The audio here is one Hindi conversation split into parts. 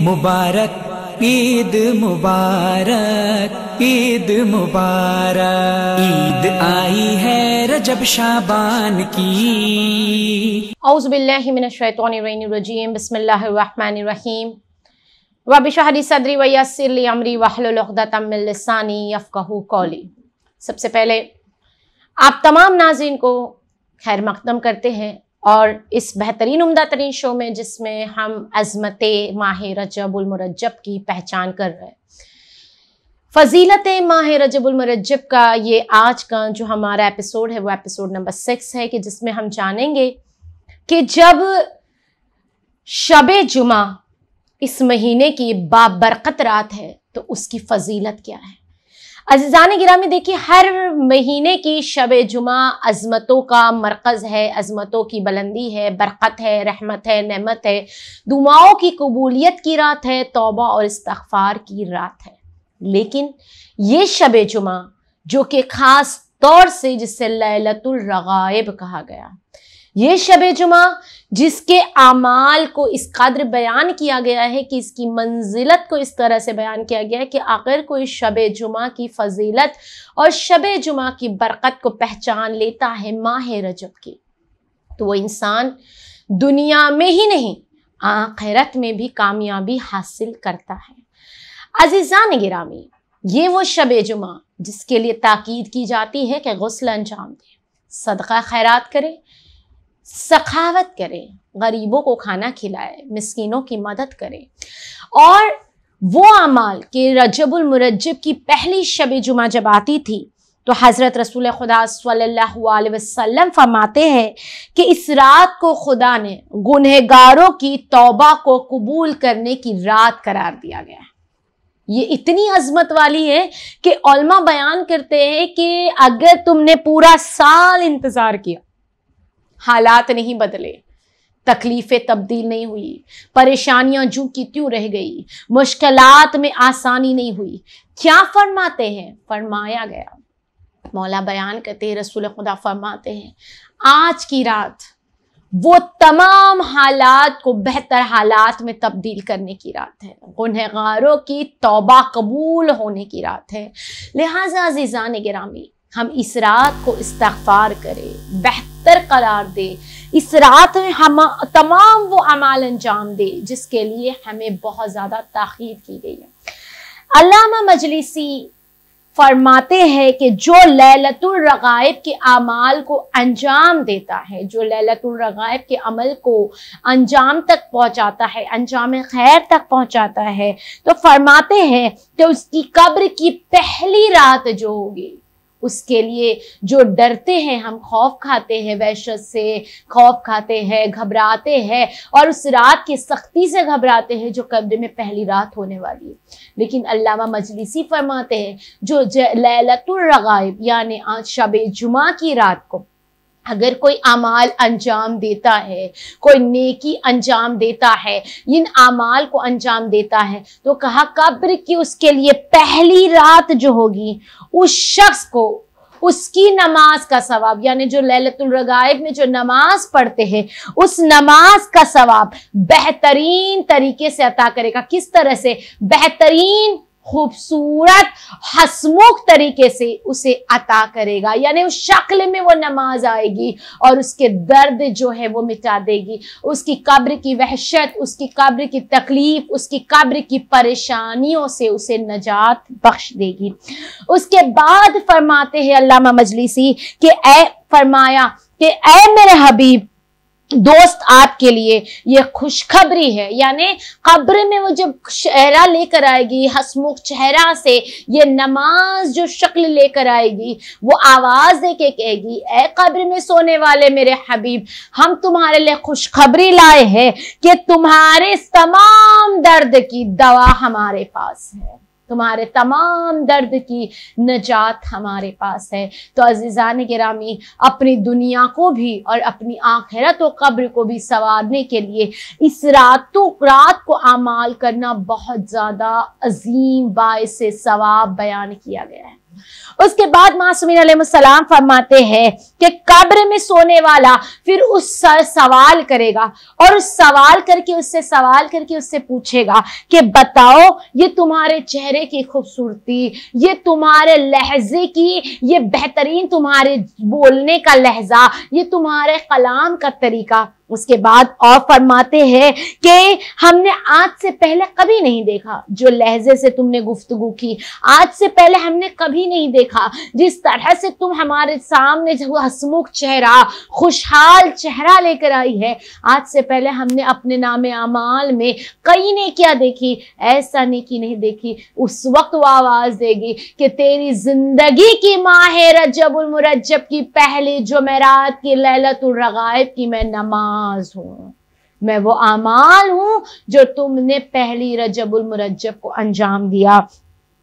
मुबारक ईद मुबारक ईद मुबारक ईद आई है रजब शाबान की औज़बिल्लिमिनशैतरजीम बसमीम रब शहरी सदरी वयसरली अमरी वहलदातमिलसानी यफ़ू कौली सबसे पहले आप तमाम नाजीन को खैर मकदम करते हैं और इस बेहतरीन उम्दा तरीन शो में जिसमें हम अजमत माह रजबुलमरजब की पहचान कर रहे हैं फजीलत माह रजबुलमरजब का ये आज का जो हमारा एपिसोड है वो एपिसोड नंबर सिक्स है कि जिसमें हम जानेंगे कि जब शब जुमा इस महीने की बाबरकत रात है तो उसकी फजीलत क्या है अजान गिरामी देखिए हर महीने की शब जुमा अजमतों का मरकज़ है अजमतों की बुलंदी है बरकत है रहमत है नमत है दुआओं की कबूलियत की रात है तोबा और इस्तफ़ार की रात है लेकिन ये शब जुमा जो कि ख़ास तौर से जिसे लैलतुल कहा गया ये शब जुमा जिसके आमाल को इस कदर बयान किया गया है कि इसकी मंजिलत को इस तरह से बयान किया गया है कि आखिर कोई शब जुमा की फजीलत और शब जुमा की बरकत को पहचान लेता है माह रजब की तो वो इंसान दुनिया में ही नहीं आखिरत में भी कामयाबी हासिल करता है अजीजा ने गिरामी ये वो शब जुमा जिसके लिए ताकीद की जाती है कि गसल अंजाम दें सदका खैरात करें सखावत करें गरीबों को खाना खिलाए मस्किनों की मदद करें और वो अमाल के रजबुल मुरजब की पहली शब जुमा जब आती थी तो हज़रत रसूल खुदा सल्लल्लाहु अलैहि वसल्लम फरमाते हैं कि इस रात को खुदा ने गुनहगारों की तौबा को कबूल करने की रात करार दिया गया है ये इतनी अजमत वाली है कि बयान करते हैं कि अगर तुमने पूरा साल इंतज़ार किया हालात नहीं बदले तकलीफें तब्दील नहीं हुई परेशानियां जू की त्यों रह गई मुश्किलात में आसानी नहीं हुई क्या फरमाते हैं फरमाया गया मौला बयान करते हैं रसूल खुदा फरमाते हैं आज की रात वो तमाम हालात को बेहतर हालात में तब्दील करने की रात है गुनहगारों की तौबा कबूल होने की रात है लिहाजा जीजा ने गिरामी हम इस रात को इस्तफार करें बेहतर करार दे इस रात में हम तमाम वो अमाल अंजाम दे जिसके लिए हमें बहुत ज़्यादा ताखीर की गई है अलामा मजलिसी फरमाते हैं कि जो ललतुलरगैब के अमाल को अंजाम देता है जो ललतुलरगैब के अमल को अंजाम तक पहुंचाता है अंजाम खैर तक पहुंचाता है तो फरमाते हैं कि उसकी कब्र की पहली रात जो होगी उसके लिए जो डरते हैं हम खौफ खाते हैं वहशत से खौफ खाते हैं घबराते हैं और उस रात की सख्ती से घबराते हैं जो कब्र में पहली रात होने वाली है लेकिन अलावा मजलिसी फरमाते हैं जो लैलतुल रगाइब यानी आज शब जुमा की रात को अगर कोई अमाल अंजाम देता है कोई नेकी अंजाम देता है इन अमाल को अंजाम देता है तो कहा कब्र की उसके लिए पहली रात जो होगी उस शख्स को उसकी नमाज का सवाब यानी जो ललतुल रगाइब में जो नमाज पढ़ते हैं उस नमाज का सवाब बेहतरीन तरीके से अता करेगा किस तरह से बेहतरीन खूबसूरत हसमुख तरीके से उसे अता करेगा यानी उस शक्ल में वो नमाज आएगी और उसके दर्द जो है वो मिटा देगी उसकी कब्र की वहशत उसकी कब्र की तकलीफ उसकी कब्र की परेशानियों से उसे नजात बख्श देगी उसके बाद फरमाते हैं अल्लामा मजलिसी कि ए फरमाया कि ए मेरे हबीब दोस्त आपके लिए ये खुशखबरी है यानी कब्र में वो जब चेहरा लेकर आएगी हसमुख चेहरा से ये नमाज जो शक्ल लेकर आएगी वो आवाज दे के कहेगी ए कब्र में सोने वाले मेरे हबीब हम तुम्हारे लिए खुशखबरी लाए हैं कि तुम्हारे तमाम दर्द की दवा हमारे पास है तुम्हारे तमाम दर्द की नजात हमारे पास है तो अजीज़ान गिरामी अपनी दुनिया को भी और अपनी आखिरत व कब्र को भी संवारने के लिए इस रातों रात को आमाल करना बहुत ज़्यादा अजीम बायस सवाब बयान किया गया है उसके बाद मासूमिन सलाम फरमाते हैं कि कब्र में सोने वाला फिर उस सवाल करेगा और उस सवाल करके उससे सवाल करके उससे पूछेगा कि बताओ ये तुम्हारे चेहरे की खूबसूरती ये तुम्हारे लहजे की ये बेहतरीन तुम्हारे बोलने का लहजा ये तुम्हारे कलाम का तरीका उसके बाद और फरमाते हैं कि हमने आज से पहले कभी नहीं देखा जो लहजे से तुमने गुफ्तगु की आज से पहले हमने कभी नहीं देखा जिस तरह से तुम हमारे सामने हसमुख चेहरा खुशहाल चेहरा लेकर आई है आज से पहले हमने अपने नाम अमाल में कई ने क्या देखी ऐसा नेकी नहीं देखी उस वक्त वो आवाज देगी कि तेरी जिंदगी की माँ है रजब उल की पहली जुमेरात की ललत की मैं नमाज नमाज हूँ मैं वो अमाल हूँ जो तुमने पहली रजबुल मुरजब को अंजाम दिया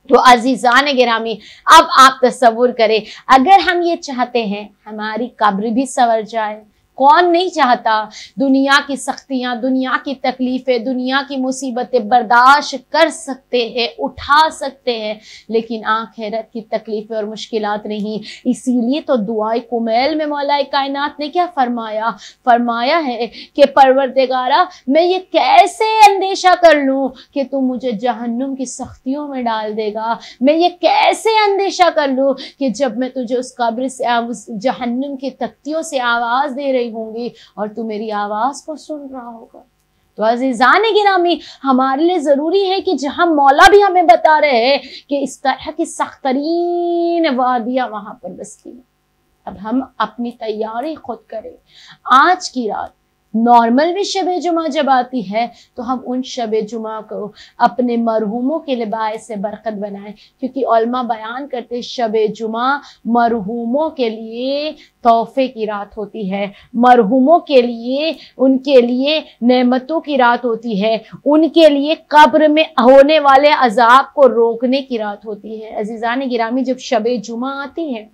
तो अजीज़ान गिरामी अब आप तस्वुर करें अगर हम ये चाहते हैं हमारी कब्र भी सवर जाए कौन नहीं चाहता दुनिया की सख्तियां दुनिया की तकलीफें दुनिया की मुसीबतें बर्दाश्त कर सकते हैं उठा सकते हैं लेकिन आखिरत की तकलीफें और मुश्किल नहीं इसीलिए तो दुआई कुमेल में मौलाए कायनात ने क्या फरमाया फरमाया है कि परवरदगारा मैं ये कैसे अंदेशा कर लूँ कि तुम मुझे जहन्नुम की सख्तियों में डाल देगा मैं ये कैसे अंदेशा कर लूँ कि जब मैं तुझे उस कब्र से उस जहन्नुम की तख्तियों से आवाज़ दे रही रही होंगी और तू मेरी आवाज़ को सुन रहा होगा तो अजीजान गिरामी हमारे लिए ज़रूरी है कि जहां मौला भी हमें बता रहे हैं कि इस तरह की सख्त तरीन वहां पर बसती हैं अब हम अपनी तैयारी खुद करें आज की रात नॉर्मल भी शब जुमा जब आती है तो हम उन शब जुमा को अपने मरहूमों के लिबास से बरकत बनाएं क्योंकि बयान करते शब जुमा मरहूमों के लिए तोहफे की रात होती है मरहूमों के लिए उनके लिए नेमतों की रात होती है उनके लिए कब्र में होने वाले अजाब को रोकने की रात होती है अजीज़ा गिरामी जब शब जुमा आती है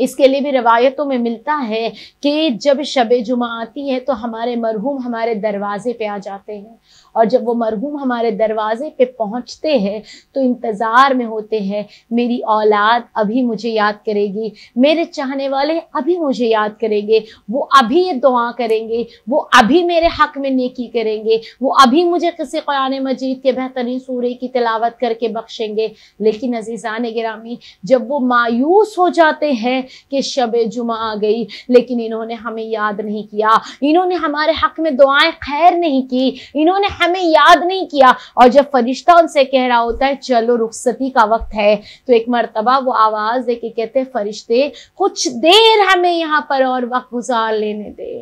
इसके लिए भी रवायतों में मिलता है कि जब शब जुमा आती है तो हमारे मरहूम हमारे दरवाजे पे आ जाते हैं और जब वो मरहूम हमारे दरवाजे पे पहुँचते हैं तो इंतज़ार में होते हैं मेरी औलाद अभी मुझे याद करेगी मेरे चाहने वाले अभी मुझे याद करेंगे वो अभी ये दुआ करेंगे वो अभी मेरे हक में नेकी करेंगे वो अभी मुझे किसी कुरान मजीद के बेहतरीन सूर्य की तिलावत करके बख्शेंगे लेकिन अजीज़ान गिरामी जब वो मायूस हो जाते हैं कि शब जुमा आ गई लेकिन इन्होंने हमें याद नहीं किया इन्होंने हमारे हक में दुआएं खैर नहीं की इन्होंने हमें याद नहीं किया और जब फरिश्ता उनसे कह रहा होता है चलो रुखसती का वक्त है तो एक मरतबा वो आवाज दे के कहते फरिश्ते कुछ देर हमें यहाँ पर और वक्त गुजार लेने दे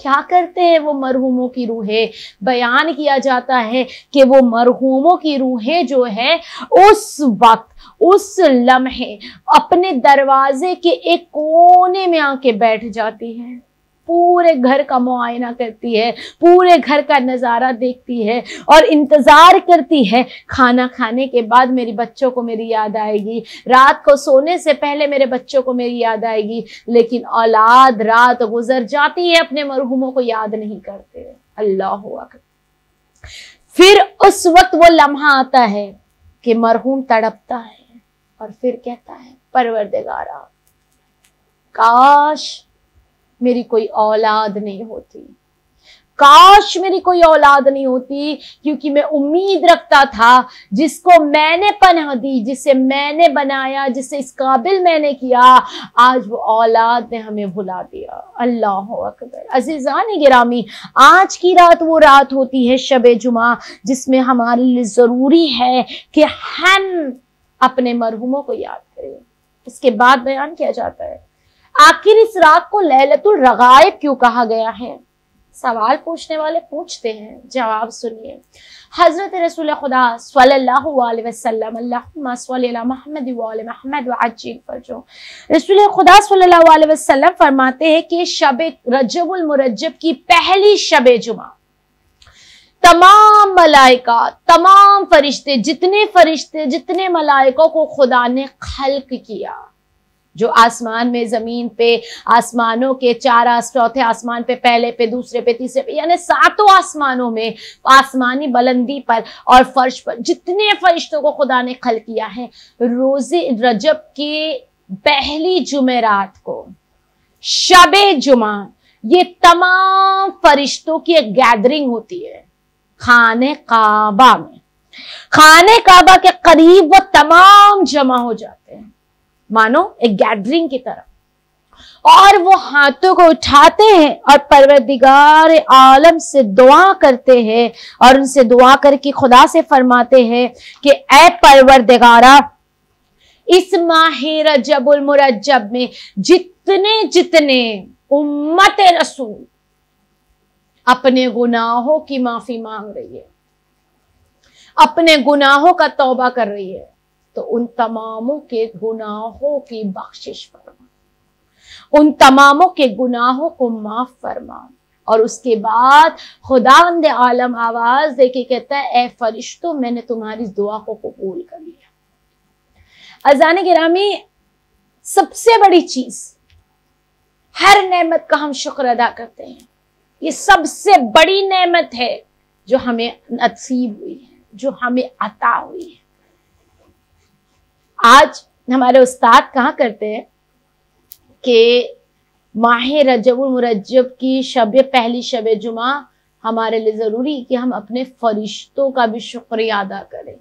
क्या करते हैं वो मरहूमों की रूहें बयान किया जाता है कि वो मरहूमों की रूहें जो है उस वक्त उस लम्हे अपने दरवाजे के एक कोने में आके बैठ जाती हैं पूरे घर का मुआयना करती है पूरे घर का नज़ारा देखती है और इंतज़ार करती है खाना खाने के बाद मेरे बच्चों को मेरी याद आएगी रात को सोने से पहले मेरे बच्चों को मेरी याद आएगी लेकिन औलाद रात गुजर जाती है अपने मरहूमों को याद नहीं करते अल्लाह फिर उस वक्त वो लम्हा आता है कि मरहूम तड़पता है और फिर कहता है परवरदेगारा काश मेरी कोई औलाद नहीं होती काश मेरी कोई औलाद नहीं होती क्योंकि मैं उम्मीद रखता था जिसको मैंने पनाह दी जिसे मैंने बनाया जिसे इस काबिल मैंने किया आज वो औलाद ने हमें भुला दिया अल्लाह अकबर अजीज़ान गिरामी आज की रात वो रात होती है शब जुमा जिसमें हमारे लिए ज़रूरी है कि हम अपने मरहूमों को याद करें इसके बाद बयान किया जाता है आखिर इस रात को लहलतुल रगायब क्यों कहा गया है सवाल पूछने वाले पूछते हैं जवाब सुनिए हजरत रसूल खुदा सल्लल्लाहु अलैहि वसल्लम अल्लाहुम्मा सल्ली अला मुहम्मद व आल मुहम्मद व रसूल खुदा सल्लल्लाहु अलैहि वसल्लम फरमाते हैं कि शब रजबुल मुरज्जब की पहली शब जुमा तमाम मलाइका तमाम फरिश्ते जितने फरिश्ते जितने मलाइकों को खुदा ने खल्क किया जो आसमान में ज़मीन पे आसमानों के चार चौथे आसमान पे पहले पे दूसरे पे तीसरे पे यानी सातों आसमानों में आसमानी बुलंदी पर और फर्श पर जितने फरिश्तों को खुदा ने खल किया है रोज़े रजब के पहली जुमेरात को शब जुमा ये तमाम फरिश्तों की एक गैदरिंग होती है खाने काबा में खाने काबा के करीब वो तमाम जमा हो जाते हैं मानो एक गैदरिंग की तरफ और वो हाथों को उठाते हैं और परवरदिगार आलम से दुआ करते हैं और उनसे दुआ करके खुदा से फरमाते हैं कि ए परवरदिगारा इस माह रजबुल मुरजब में जितने जितने उम्मत रसूल अपने गुनाहों की माफी मांग रही है अपने गुनाहों का तौबा कर रही है तो उन तमामों के गुनाहों की बख्शिश फरमा उन तमामों के गुनाहों को माफ फरमा और उसके बाद खुदावंद आलम आवाज दे के कहता है ए फरिश्तो मैंने तुम्हारी दुआ को कबूल कर लिया अजान गिरामी सबसे बड़ी चीज हर नेमत का हम शुक्र अदा करते हैं ये सबसे बड़ी नेमत है जो हमें नसीब हुई है जो हमें अता हुई है आज हमारे उस्ताद कहा करते हैं कि माह रजब मुरजब की शब पहली शब जुमा हमारे लिए ज़रूरी कि हम अपने फरिश्तों का भी शुक्रिया अदा करें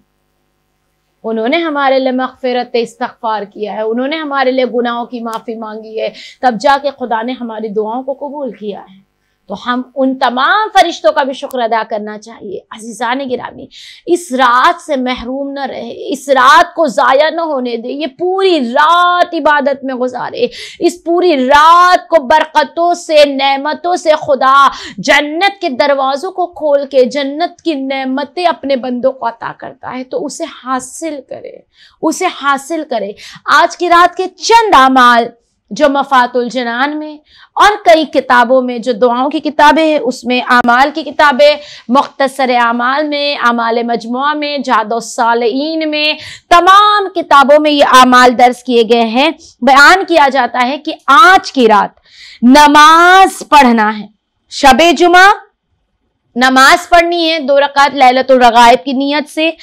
उन्होंने हमारे लिए मगफरत इस्तफ़ार किया है उन्होंने हमारे लिए गुनाहों की माफ़ी मांगी है तब जाके खुदा ने हमारी दुआओं को कबूल किया है तो हम उन तमाम फरिश्तों का भी शुक्र अदा करना चाहिए अजीज़ा ने गिरामी इस रात से महरूम न रहे इस रात को ज़ाया न होने दे ये पूरी रात इबादत में गुजारे इस पूरी रात को बरकतों से नमतों से खुदा जन्नत के दरवाज़ों को खोल के जन्नत की नमतें अपने बंदों को अता करता है तो उसे हासिल करे उसे हासिल करे आज की रात के चंद अमाल जो मफातुल जनान में और कई किताबों में जो दुआओं की किताबें हैं उसमें आमाल की किताबें मख्तसर आमाल में अमाल मजमु में जादो सालीन में तमाम किताबों में ये आमाल दर्ज किए गए हैं बयान किया जाता है कि आज की रात नमाज पढ़ना है शब जुमा नमाज पढ़नी है दो रकात लहलत रगायब की नीयत से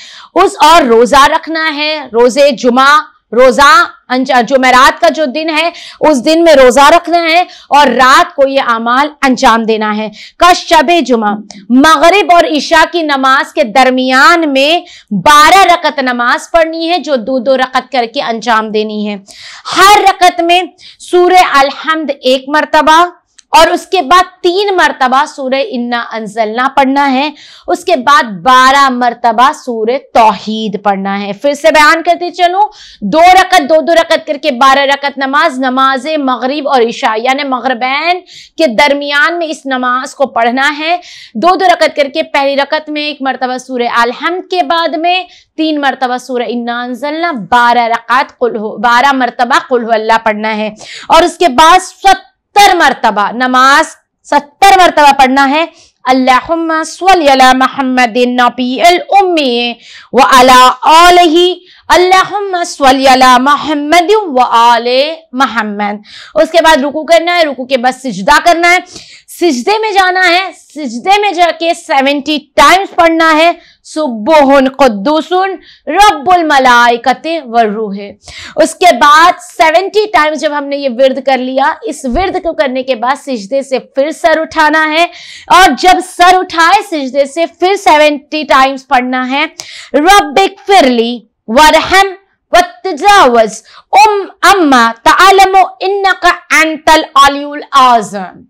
उस और रोज़ा रखना है रोज़े जुमा रोजा रात का जो दिन है उस दिन में रोजा रखना है और रात को ये अमाल अंजाम देना है कश शब जुमा मगरिब और ईशा की नमाज के दरमियान में बारह रकत नमाज पढ़नी है जो दो दो रकत करके अंजाम देनी है हर रकत में सूर्य अलहमद एक मरतबा और उसके बाद तीन मरतबा सूर्य इन्ना अंजलना पढ़ना है उसके बाद बारह मरतबा सूर्य तोहीद पढ़ना है फिर से बयान करते चलूँ दो रकत दो दो रकत करके बारह रकत नमाज नमाज मगरब और ईशा यानि मगरबैन के दरमियान में इस नमाज को पढ़ना है दो दो रकत करके पहली रकत में एक मरतबा सूर्य अलहम के बाद में तीन मरतबा सूर्य इन्ना अंजलना बारह रकात बारह मरतबा कुल्हल्ला पढ़ना है और उसके बाद सत्तर सत्तर मरतबा नमाज सत्तर मरतबा पढ़ना है उसके बाद रुकू करना है रुकू के बाद सिजदा करना है सिजदे में जाना है सिजदे में जाके सेवेंटी टाइम्स पढ़ना है सुबुहन खुदूसन कते मलाइकते वर्रूहे उसके बाद सेवेंटी टाइम्स जब हमने ये विर्द कर लिया इस विर्द को करने के बाद सिजदे से फिर सर उठाना है और जब सर उठाए सिजदे से फिर सेवेंटी टाइम्स पढ़ना है रब एक फिर ली वरहम वतजावज उम अम्मा तलमो का एंटल आलियुल आजम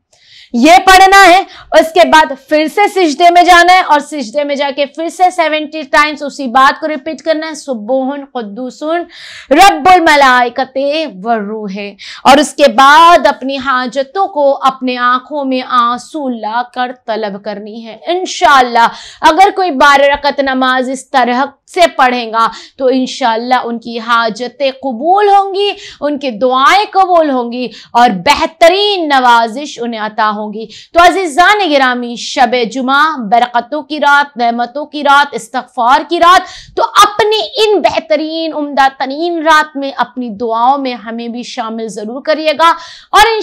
ये पढ़ना है उसके बाद फिर से सिजदे में जाना है और सिजदे में जाके फिर से सेवेंटी टाइम्स उसी बात को रिपीट करना है सुबोहन खुदूसन रबुल मलाइकते व रूहे और उसके बाद अपनी हाजतों को अपने आंखों में आंसू ला कर तलब करनी है इनशाला अगर कोई बारकत रकत नमाज इस तरह से पढ़ेगा तो इनशाला उनकी हाजतें कबूल होंगी उनकी दुआएं कबूल होंगी और बेहतरीन नवाजिश उन्हें अता हो होंगी तो अजीज़ा गिरामी शब जुमा बरकतों की रात नहमतों की रात इस्तफ़ार की रात तो अपनी इन बेहतरीन उमदा तरीन रात में अपनी दुआओं में हमें भी शामिल ज़रूर करिएगा और इन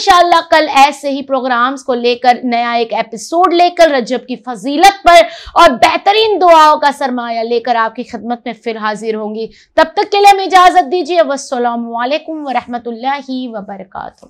कल ऐसे ही प्रोग्राम्स को लेकर नया एक एपिसोड लेकर रजब की फजीलत पर और बेहतरीन दुआओं का सरमाया लेकर आपकी खदमत में फिर हाजिर होंगी तब तक के लिए हमें इजाज़त दीजिए वसलम वरहमत ला वरकू